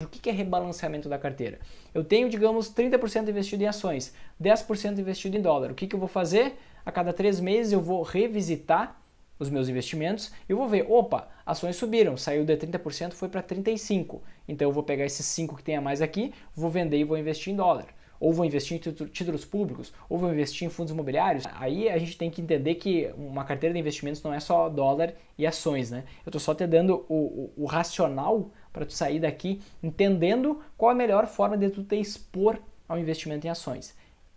O que é rebalanceamento da carteira? Eu tenho, digamos, 30% investido em ações, 10% investido em dólar. O que, eu vou fazer? A cada três meses eu vou revisitar os meus investimentos e eu vou ver, opa, ações subiram, saiu de 30%, foi para 35%. Então eu vou pegar esses 5 que tem a mais aqui, vou vender e vou investir em dólar ou vão investir em títulos públicos, ou vão investir em fundos imobiliários, aí a gente tem que entender que uma carteira de investimentos não é só dólar e ações, né? Eu estou só te dando o, o, o racional para tu sair daqui entendendo qual a melhor forma de tu te expor ao investimento em ações.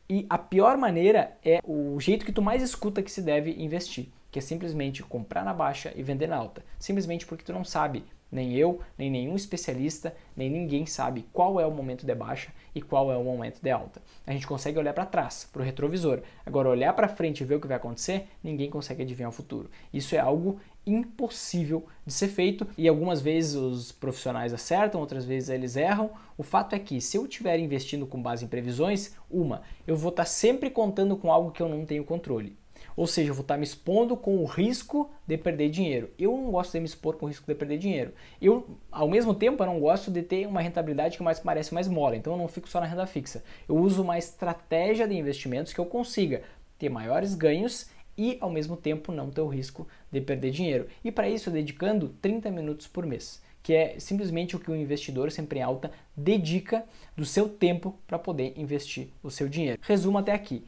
E a pior maneira é o jeito que tu mais escuta que se deve investir, que é simplesmente comprar na baixa e vender na alta, simplesmente porque tu não sabe nem eu, nem nenhum especialista, nem ninguém sabe qual é o momento de baixa e qual é o momento de alta. A gente consegue olhar para trás, para o retrovisor. Agora, olhar para frente e ver o que vai acontecer, ninguém consegue adivinhar o futuro. Isso é algo impossível de ser feito e algumas vezes os profissionais acertam, outras vezes eles erram. O fato é que se eu estiver investindo com base em previsões, uma, eu vou estar tá sempre contando com algo que eu não tenho controle. Ou seja, eu vou estar me expondo com o risco de perder dinheiro. Eu não gosto de me expor com o risco de perder dinheiro. Eu, ao mesmo tempo, eu não gosto de ter uma rentabilidade que mais parece mais mole. Então eu não fico só na renda fixa. Eu uso uma estratégia de investimentos que eu consiga ter maiores ganhos e ao mesmo tempo não ter o risco de perder dinheiro. E para isso, dedicando 30 minutos por mês que é simplesmente o que o investidor sempre em alta dedica do seu tempo para poder investir o seu dinheiro. Resumo até aqui.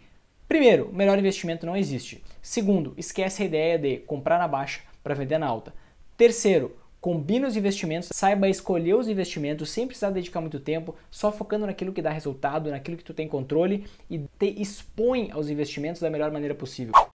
Primeiro, melhor investimento não existe. Segundo, esquece a ideia de comprar na baixa para vender na alta. Terceiro, combine os investimentos, saiba escolher os investimentos sem precisar dedicar muito tempo, só focando naquilo que dá resultado, naquilo que tu tem controle e te expõe aos investimentos da melhor maneira possível.